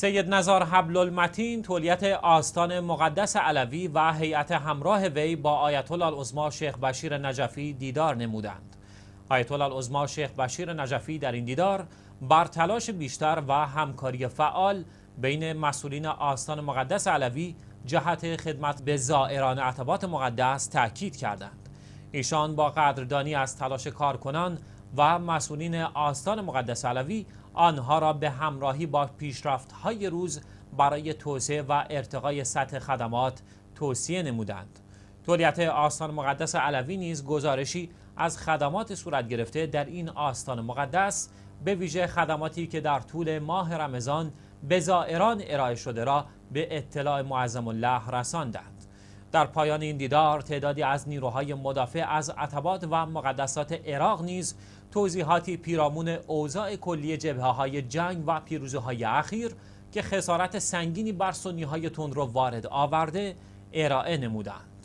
سید نزار حبل المتین تولیت آستان مقدس علوی و هیئت همراه وی با آیت الله شیخ بشیر نجفی دیدار نمودند. آیت الله شیخ بشیر نجفی در این دیدار بر تلاش بیشتر و همکاری فعال بین مسئولین آستان مقدس علوی جهت خدمت به زائران عتبات مقدس تاکید کردند. ایشان با قدردانی از تلاش کارکنان و مسئولین آستان مقدس علوی آنها را به همراهی با های روز برای توسعه و ارتقای سطح خدمات توصیه نمودند. تولیت آستان مقدس علوی نیز گزارشی از خدمات صورت گرفته در این آستان مقدس به ویژه خدماتی که در طول ماه رمضان به زائران ارائه شده را به اطلاع معظم الله رساندند. در پایان این دیدار تعدادی از نیروهای مدافع از عتبات و مقدسات عراق نیز توضیحاتی پیرامون اوضاع کلی جبهه های جنگ و پیروزه های اخیر که خسارت سنگینی بر سنی های تون رو وارد آورده ارائه نمودند.